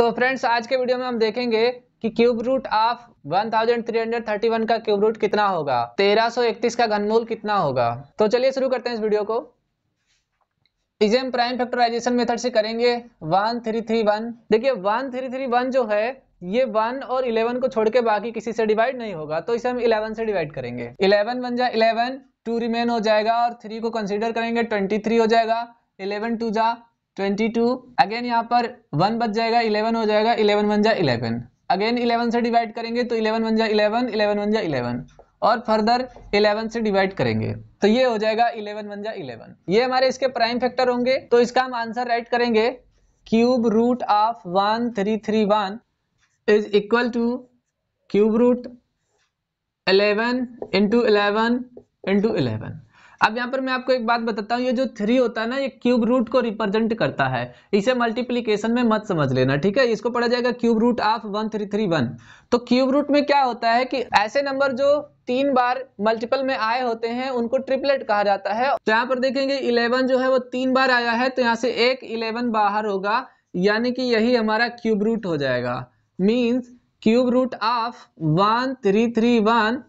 तो फ्रेंड्स आज के वीडियो में हम देखेंगे कि क्यूब रूट ऑफ 1331 का क्यूब रूट कितना होगा 1331 का घनमूल कितना होगा तो चलिए शुरू करते हैं इस वीडियो को इसे हम प्राइम फैक्टराइजेशन मेथड से करेंगे 1331 देखिए 1331 जो है ये 1 और 11 को छोड़ के बाकी किसी से डिवाइड नहीं होगा तो इसे हम इलेवन से डिवाइड करेंगे इलेवन वन जा इलेवन टू रिमेन हो जाएगा और थ्री को कंसिडर करेंगे ट्वेंटी हो जाएगा इलेवन टू जा ट्वेंटी टू अगेन यहाँ पर वन बच जाएगा इलेवन हो जाएगा इलेवन वन जा इलेवन अगेन इलेवन से डिवाइड करेंगे तो इलेवन वन जा इलेवन इलेवन वन जा इलेवन और फर्दर इलेवन से डिवाइड करेंगे तो ये हो जाएगा इलेवन वन जा इलेवन ये हमारे इसके प्राइम फैक्टर होंगे तो इसका हम आंसर राइट करेंगे cube root of one three three one is equal to cube root eleven into eleven into eleven अब यहाँ पर मैं आपको एक बात बताता हूँ ये जो थ्री होता है ना ये क्यूब रूट को रिप्रेजेंट करता है इसे मल्टीप्लीकेशन में मत समझ लेना ठीक है इसको पढ़ा जाएगा cube root of one three three one तो क्यूब रूट में क्या होता है कि ऐसे नंबर जो तीन बार मल्टीपल में आए होते हैं उनको ट्रिपलेट कहा जाता है तो यहाँ पर देखेंगे इलेवन जो है वो तीन बार आया है तो यहाँ से एक इलेवन बाहर होगा यानी कि यही हमारा क्यूब रूट हो जाएगा means cube root of one three three one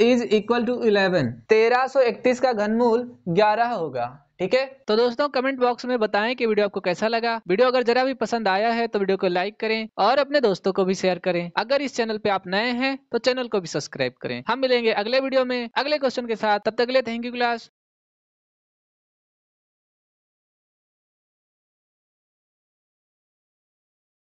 is equal to eleven तेरह सौ इकतीस का घनमूल ग्यारह होगा ठीक है तो दोस्तों कमेंट बॉक्स में बताएं कि वीडियो आपको कैसा लगा वीडियो अगर जरा भी पसंद आया है तो वीडियो को लाइक करें और अपने दोस्तों को भी शेयर करें अगर इस चैनल पे आप नए हैं तो चैनल को भी सब्सक्राइब करें हम मिलेंगे अगले वीडियो में अगले क्वेश्चन के साथ तब तक के थैंक यू क्लास